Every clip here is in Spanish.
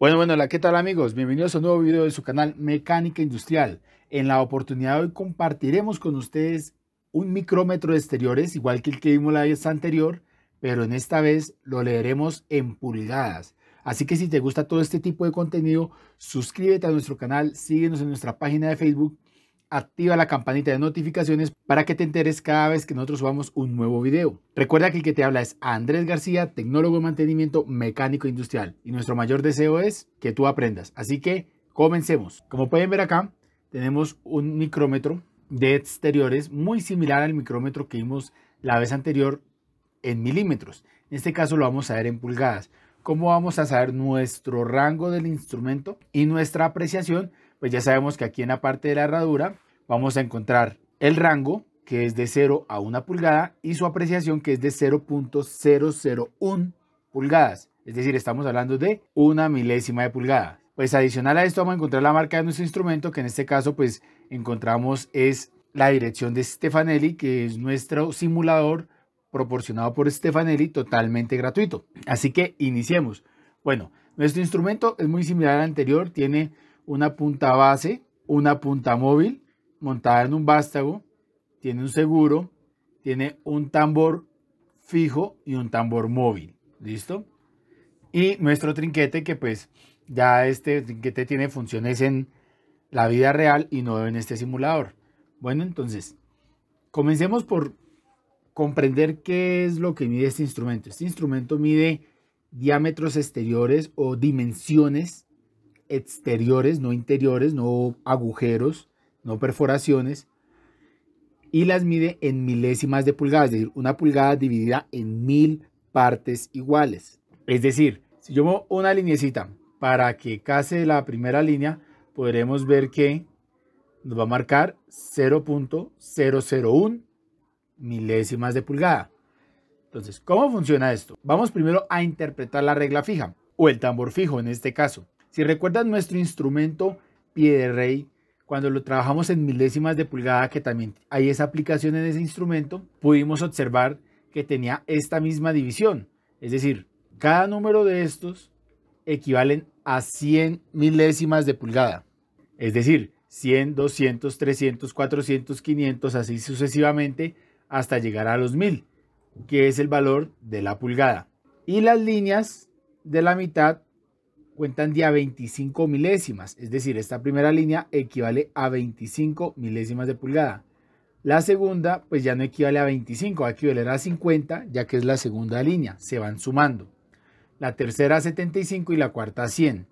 Bueno, bueno, hola, ¿qué tal amigos? Bienvenidos a un nuevo video de su canal Mecánica Industrial. En la oportunidad de hoy compartiremos con ustedes un micrómetro de exteriores, igual que el que vimos la vez anterior, pero en esta vez lo leeremos en pulgadas. Así que si te gusta todo este tipo de contenido, suscríbete a nuestro canal, síguenos en nuestra página de Facebook activa la campanita de notificaciones para que te enteres cada vez que nosotros subamos un nuevo video. Recuerda que el que te habla es Andrés García, tecnólogo de mantenimiento mecánico e industrial y nuestro mayor deseo es que tú aprendas. Así que comencemos. Como pueden ver acá, tenemos un micrómetro de exteriores muy similar al micrómetro que vimos la vez anterior en milímetros. En este caso lo vamos a ver en pulgadas. ¿Cómo vamos a saber nuestro rango del instrumento y nuestra apreciación? pues ya sabemos que aquí en la parte de la herradura vamos a encontrar el rango, que es de 0 a 1 pulgada, y su apreciación, que es de 0.001 pulgadas. Es decir, estamos hablando de una milésima de pulgada. Pues adicional a esto vamos a encontrar la marca de nuestro instrumento, que en este caso pues encontramos es la dirección de Stefanelli, que es nuestro simulador proporcionado por Stefanelli totalmente gratuito. Así que iniciemos. Bueno, nuestro instrumento es muy similar al anterior, tiene una punta base, una punta móvil montada en un vástago, tiene un seguro, tiene un tambor fijo y un tambor móvil. ¿Listo? Y nuestro trinquete que pues ya este trinquete tiene funciones en la vida real y no en este simulador. Bueno, entonces, comencemos por comprender qué es lo que mide este instrumento. Este instrumento mide diámetros exteriores o dimensiones exteriores, no interiores, no agujeros, no perforaciones, y las mide en milésimas de pulgadas, es decir, una pulgada dividida en mil partes iguales. Es decir, si yo muevo una linecita para que case la primera línea, podremos ver que nos va a marcar 0.001 milésimas de pulgada. Entonces, ¿cómo funciona esto? Vamos primero a interpretar la regla fija, o el tambor fijo en este caso. Si recuerdan nuestro instrumento pie de rey, cuando lo trabajamos en milésimas de pulgada, que también hay esa aplicación en ese instrumento, pudimos observar que tenía esta misma división. Es decir, cada número de estos equivalen a 100 milésimas de pulgada. Es decir, 100, 200, 300, 400, 500, así sucesivamente, hasta llegar a los 1000, que es el valor de la pulgada. Y las líneas de la mitad cuentan de a 25 milésimas, es decir, esta primera línea equivale a 25 milésimas de pulgada. La segunda, pues ya no equivale a 25, va a equivaler a 50, ya que es la segunda línea, se van sumando. La tercera a 75 y la cuarta a 100.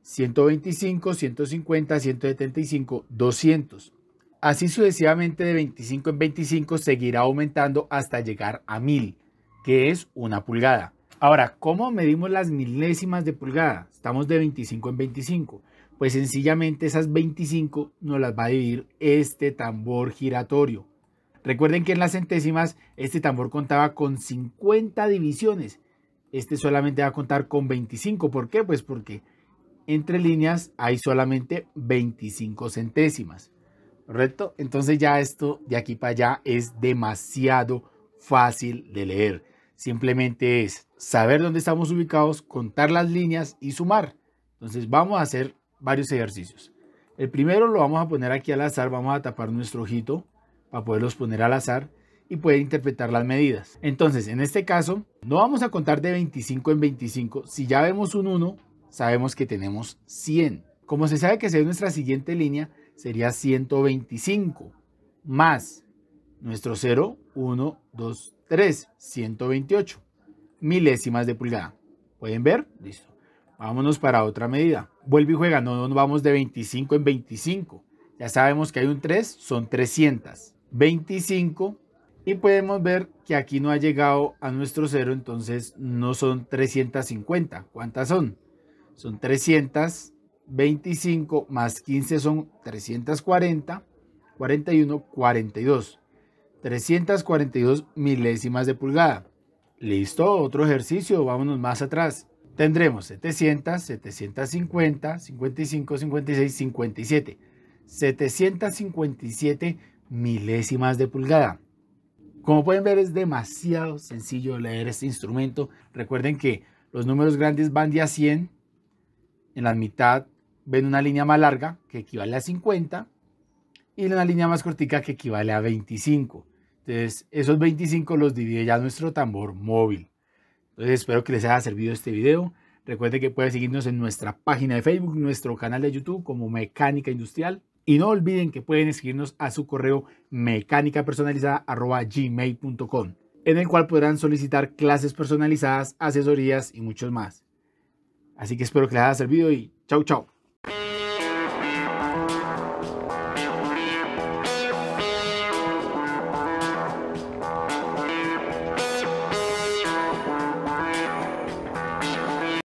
125, 150, 175, 200. Así sucesivamente de 25 en 25 seguirá aumentando hasta llegar a 1000, que es una pulgada. Ahora, ¿cómo medimos las milésimas de pulgada? Estamos de 25 en 25. Pues sencillamente esas 25 nos las va a dividir este tambor giratorio. Recuerden que en las centésimas este tambor contaba con 50 divisiones. Este solamente va a contar con 25. ¿Por qué? Pues porque entre líneas hay solamente 25 centésimas. ¿Correcto? Entonces ya esto de aquí para allá es demasiado fácil de leer. Simplemente es saber dónde estamos ubicados, contar las líneas y sumar. Entonces vamos a hacer varios ejercicios. El primero lo vamos a poner aquí al azar, vamos a tapar nuestro ojito para poderlos poner al azar y poder interpretar las medidas. Entonces, en este caso, no vamos a contar de 25 en 25. Si ya vemos un 1, sabemos que tenemos 100. Como se sabe que sería nuestra siguiente línea, sería 125 más nuestro 0, 1, 2, 3, 128 milésimas de pulgada. ¿Pueden ver? Listo. Vámonos para otra medida. Vuelve y juega. No nos vamos de 25 en 25. Ya sabemos que hay un 3, son 300. 25 y podemos ver que aquí no ha llegado a nuestro cero, entonces no son 350. ¿Cuántas son? Son 325 más 15 son 340, 41, 42. 342 milésimas de pulgada. Listo, otro ejercicio, vámonos más atrás. Tendremos 700, 750, 55, 56, 57. 757 milésimas de pulgada. Como pueden ver es demasiado sencillo leer este instrumento. Recuerden que los números grandes van de a 100. En la mitad ven una línea más larga que equivale a 50 y una línea más cortica que equivale a 25. Entonces, esos 25 los divide ya nuestro tambor móvil. Entonces, espero que les haya servido este video. Recuerden que pueden seguirnos en nuestra página de Facebook, nuestro canal de YouTube como Mecánica Industrial. Y no olviden que pueden escribirnos a su correo mecánicapersonalizada.gmail.com, en el cual podrán solicitar clases personalizadas, asesorías y muchos más. Así que espero que les haya servido y chau chau.